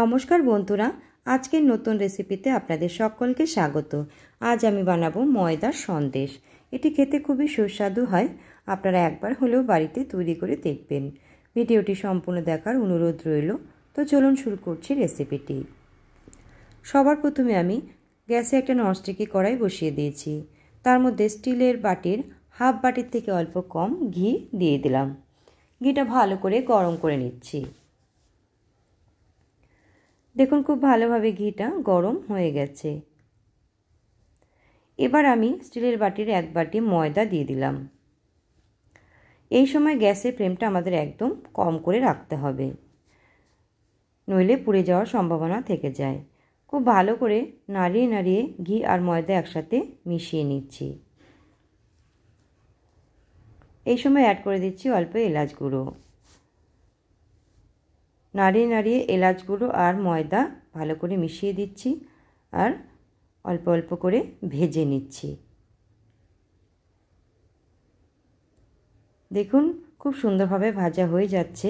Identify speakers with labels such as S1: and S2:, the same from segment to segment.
S1: নমস্কার বন্ধুরা আজকের নতুন রেসিপিতে আপনাদের সকলকে স্বাগত আজ আমি বানাবো ময়দার সন্দেশ এটি খেতে খুবই সুস্বাদু হয় আপনারা একবার হলেও বাড়িতে তৈরি করে দেখবেন ভিডিওটি সম্পূর্ণ দেখার অনুরোধ রইল তো চলুন শুরু করছি রেসিপিটি সবার প্রথমে আমি গ্যাসে একটা ননস্টিকি কড়াই বসিয়ে দিয়েছি তার মধ্যে স্টিলের বাটির হাফ বাটির থেকে অল্প কম ঘি দিয়ে দিলাম ঘিটা ভালো করে গরম করে নিচ্ছি দেখুন খুব ভালোভাবে ঘিটা গরম হয়ে গেছে এবার আমি স্টিলের বাটির এক বাটি ময়দা দিয়ে দিলাম এই সময় গ্যাসের ফ্রেমটা আমাদের একদম কম করে রাখতে হবে নইলে পুড়ে যাওয়ার সম্ভাবনা থেকে যায় খুব ভালো করে নাড়িয়ে নাড়িয়ে ঘি আর ময়দা একসাথে মিশিয়ে নিচ্ছি এই সময় অ্যাড করে দিচ্ছি অল্প এলাচ গুঁড়ো নাড়িয়ে নাড়িয়ে এলাচ গুঁড়ো আর ময়দা ভালো করে মিশিয়ে দিচ্ছি আর অল্প অল্প করে ভেজে নিচ্ছি দেখুন খুব সুন্দরভাবে ভাজা হয়ে যাচ্ছে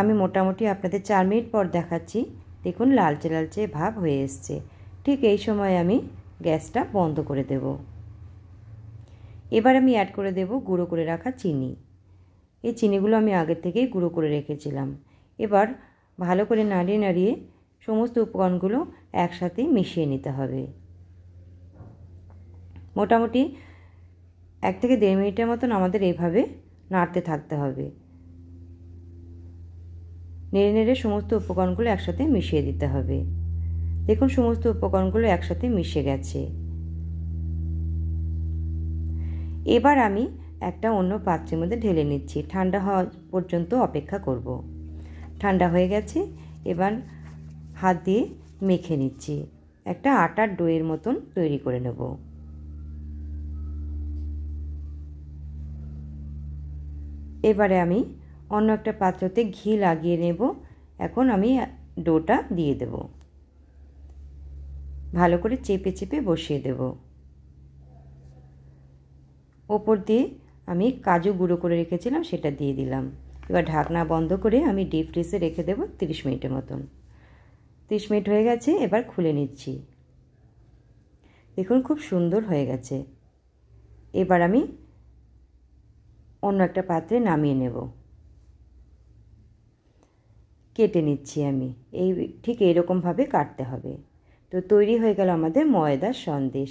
S1: আমি মোটামুটি আপনাদের চার মিনিট পর দেখাচ্ছি দেখুন লালচে লালচে ভাব হয়ে এসছে ঠিক এই সময় আমি গ্যাসটা বন্ধ করে দেব এবার আমি অ্যাড করে দেব গুঁড়ো করে রাখা চিনি এই চিনিগুলো আমি আগের থেকেই গুঁড়ো করে রেখেছিলাম এবার ভালো করে নাড়িয়ে নাড়িয়ে সমস্ত উপকরণগুলো একসাথে মিশিয়ে নিতে হবে মোটামুটি এক থেকে দেড় মিনিটের মতন আমাদের এভাবে নাড়তে থাকতে হবে নেড়ে নেড়ে সমস্ত উপকরণগুলো একসাথে মিশিয়ে দিতে হবে দেখুন সমস্ত উপকরণগুলো একসাথে মিশে গেছে এবার আমি একটা অন্য পাত্রের মধ্যে ঢেলে নিচ্ছি ঠান্ডা হওয়া পর্যন্ত অপেক্ষা করবো ঠান্ডা হয়ে গেছে এবার হাত দিয়ে মেখে নিচ্ছি একটা আটার ডোয়ের মতন তৈরি করে নেব এবারে আমি অন্য একটা পাত্রতে ঘি লাগিয়ে নেব এখন আমি ডোটা দিয়ে দেব ভালো করে চেপে চেপে বসিয়ে দেব ওপর দিয়ে আমি কাজু গুঁড়ো করে রেখেছিলাম সেটা দিয়ে দিলাম এবার ঢাকনা বন্ধ করে আমি ডিপ ফ্রিজে রেখে দেবো তিরিশ মিনিটের মতন তিরিশ মিনিট হয়ে গেছে এবার খুলে নিচ্ছি দেখুন খুব সুন্দর হয়ে গেছে এবার আমি অন্য একটা পাত্রে নামিয়ে নেব কেটে নিচ্ছি আমি এই ঠিক এইরকমভাবে কাটতে হবে তো তৈরি হয়ে গেল আমাদের ময়দার সন্দেশ